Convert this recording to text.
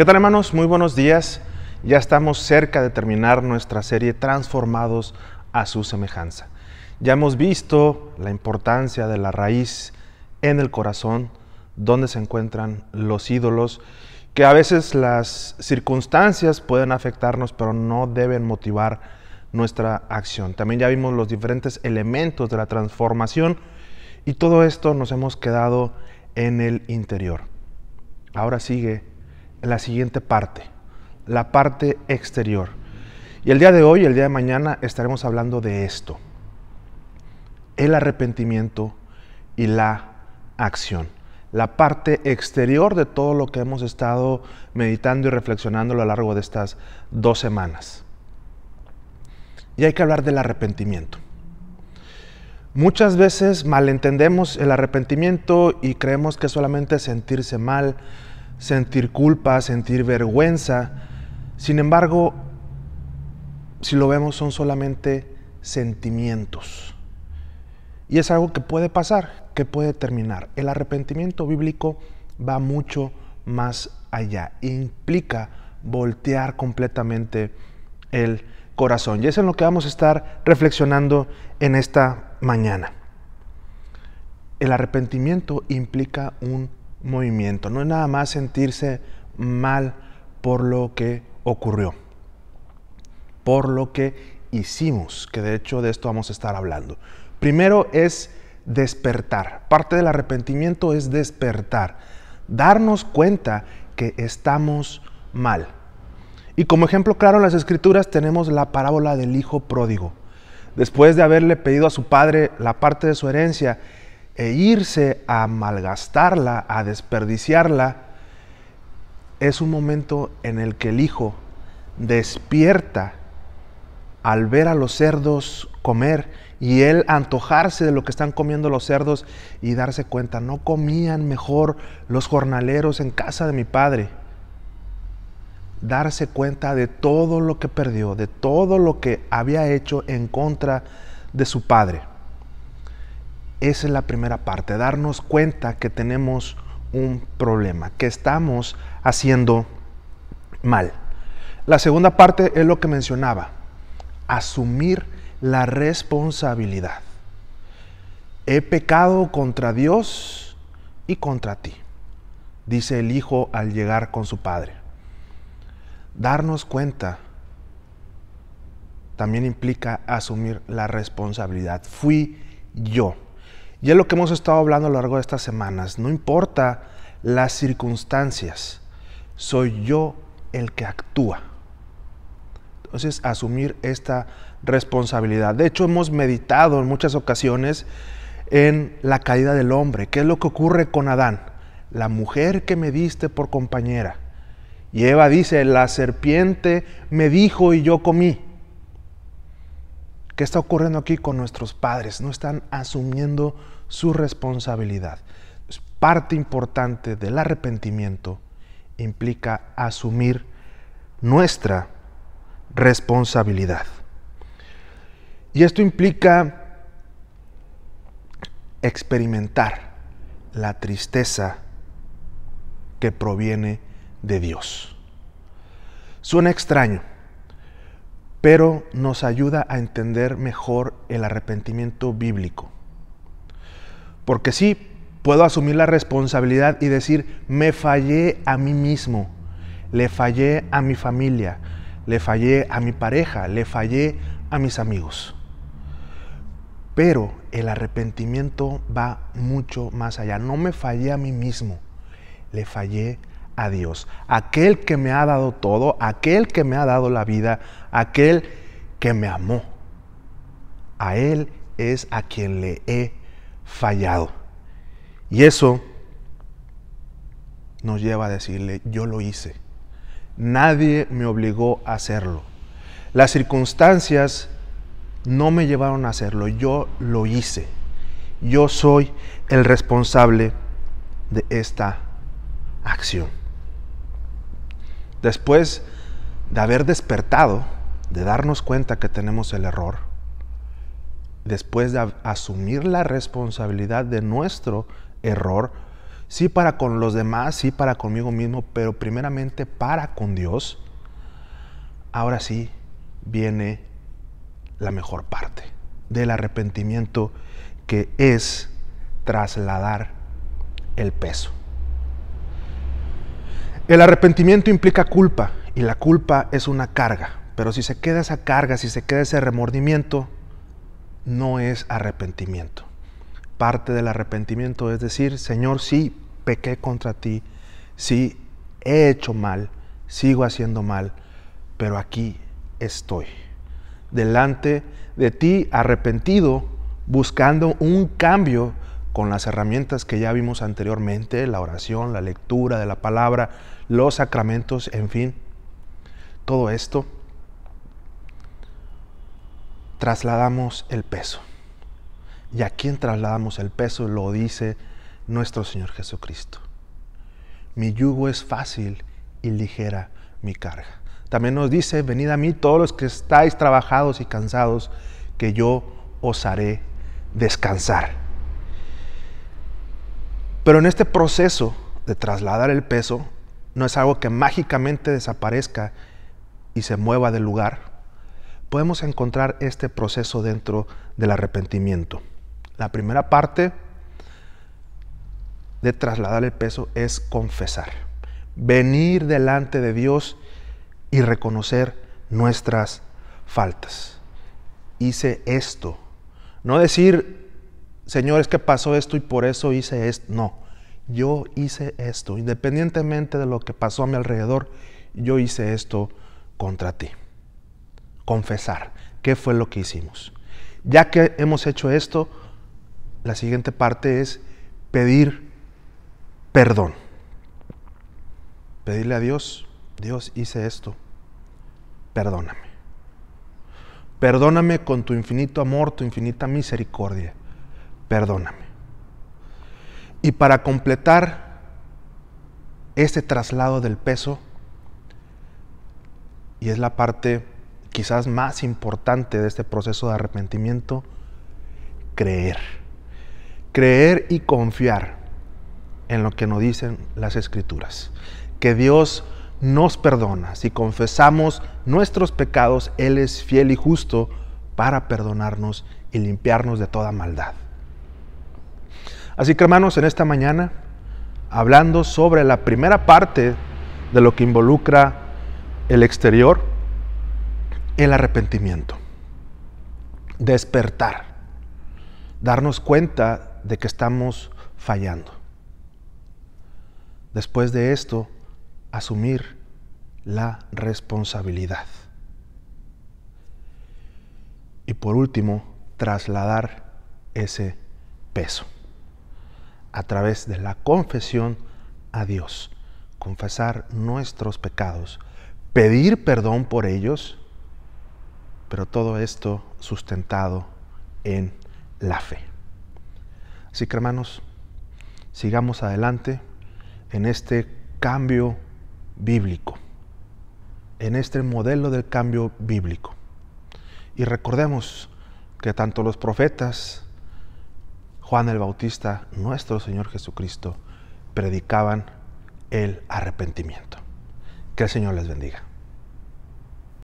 ¿Qué tal hermanos? Muy buenos días. Ya estamos cerca de terminar nuestra serie Transformados a su semejanza. Ya hemos visto la importancia de la raíz en el corazón, donde se encuentran los ídolos, que a veces las circunstancias pueden afectarnos, pero no deben motivar nuestra acción. También ya vimos los diferentes elementos de la transformación y todo esto nos hemos quedado en el interior. Ahora sigue la siguiente parte, la parte exterior. Y el día de hoy, el día de mañana, estaremos hablando de esto, el arrepentimiento y la acción. La parte exterior de todo lo que hemos estado meditando y reflexionando a lo largo de estas dos semanas. Y hay que hablar del arrepentimiento. Muchas veces malentendemos el arrepentimiento y creemos que solamente sentirse mal, sentir culpa, sentir vergüenza. Sin embargo, si lo vemos son solamente sentimientos. Y es algo que puede pasar, que puede terminar. El arrepentimiento bíblico va mucho más allá. Implica voltear completamente el corazón. Y es en lo que vamos a estar reflexionando en esta mañana. El arrepentimiento implica un movimiento, no es nada más sentirse mal por lo que ocurrió, por lo que hicimos, que de hecho de esto vamos a estar hablando. Primero es despertar, parte del arrepentimiento es despertar, darnos cuenta que estamos mal. Y como ejemplo claro en las escrituras tenemos la parábola del hijo pródigo. Después de haberle pedido a su padre la parte de su herencia, e irse a malgastarla, a desperdiciarla, es un momento en el que el hijo despierta al ver a los cerdos comer y él antojarse de lo que están comiendo los cerdos y darse cuenta, no comían mejor los jornaleros en casa de mi padre. Darse cuenta de todo lo que perdió, de todo lo que había hecho en contra de su padre. Esa es la primera parte, darnos cuenta que tenemos un problema, que estamos haciendo mal. La segunda parte es lo que mencionaba, asumir la responsabilidad. He pecado contra Dios y contra ti, dice el Hijo al llegar con su Padre. Darnos cuenta también implica asumir la responsabilidad. Fui yo. Y es lo que hemos estado hablando a lo largo de estas semanas. No importa las circunstancias, soy yo el que actúa. Entonces, asumir esta responsabilidad. De hecho, hemos meditado en muchas ocasiones en la caída del hombre. ¿Qué es lo que ocurre con Adán? La mujer que me diste por compañera. Y Eva dice, la serpiente me dijo y yo comí. ¿Qué está ocurriendo aquí con nuestros padres? No están asumiendo su responsabilidad. Parte importante del arrepentimiento implica asumir nuestra responsabilidad. Y esto implica experimentar la tristeza que proviene de Dios. Suena extraño, pero nos ayuda a entender mejor el arrepentimiento bíblico. Porque sí, puedo asumir la responsabilidad y decir, me fallé a mí mismo, le fallé a mi familia, le fallé a mi pareja, le fallé a mis amigos. Pero el arrepentimiento va mucho más allá. No me fallé a mí mismo, le fallé a a Dios, aquel que me ha dado todo, aquel que me ha dado la vida, aquel que me amó. A Él es a quien le he fallado. Y eso nos lleva a decirle, yo lo hice. Nadie me obligó a hacerlo. Las circunstancias no me llevaron a hacerlo, yo lo hice. Yo soy el responsable de esta acción. Después de haber despertado, de darnos cuenta que tenemos el error, después de asumir la responsabilidad de nuestro error, sí para con los demás, sí para conmigo mismo, pero primeramente para con Dios, ahora sí viene la mejor parte del arrepentimiento que es trasladar el peso. El arrepentimiento implica culpa y la culpa es una carga, pero si se queda esa carga, si se queda ese remordimiento, no es arrepentimiento. Parte del arrepentimiento es decir, Señor, sí, pequé contra ti, sí, he hecho mal, sigo haciendo mal, pero aquí estoy, delante de ti arrepentido, buscando un cambio con las herramientas que ya vimos anteriormente, la oración, la lectura de la palabra, los sacramentos, en fin, todo esto, trasladamos el peso. ¿Y a quién trasladamos el peso? Lo dice nuestro Señor Jesucristo. Mi yugo es fácil y ligera mi carga. También nos dice, venid a mí todos los que estáis trabajados y cansados, que yo os haré descansar. Pero en este proceso de trasladar el peso, no es algo que mágicamente desaparezca y se mueva del lugar. Podemos encontrar este proceso dentro del arrepentimiento. La primera parte de trasladar el peso es confesar, venir delante de Dios y reconocer nuestras faltas. Hice esto. No decir, Señor, es que pasó esto y por eso hice esto. No, yo hice esto. Independientemente de lo que pasó a mi alrededor, yo hice esto contra ti. Confesar, ¿qué fue lo que hicimos? Ya que hemos hecho esto, la siguiente parte es pedir perdón. Pedirle a Dios, Dios hice esto, perdóname. Perdóname con tu infinito amor, tu infinita misericordia perdóname. Y para completar este traslado del peso, y es la parte quizás más importante de este proceso de arrepentimiento, creer. Creer y confiar en lo que nos dicen las escrituras. Que Dios nos perdona. Si confesamos nuestros pecados, Él es fiel y justo para perdonarnos y limpiarnos de toda maldad. Así que hermanos, en esta mañana, hablando sobre la primera parte de lo que involucra el exterior, el arrepentimiento, despertar, darnos cuenta de que estamos fallando. Después de esto, asumir la responsabilidad. Y por último, trasladar ese peso a través de la confesión a Dios, confesar nuestros pecados, pedir perdón por ellos, pero todo esto sustentado en la fe. Así que hermanos, sigamos adelante en este cambio bíblico, en este modelo del cambio bíblico. Y recordemos que tanto los profetas Juan el Bautista, nuestro Señor Jesucristo, predicaban el arrepentimiento. Que el Señor les bendiga.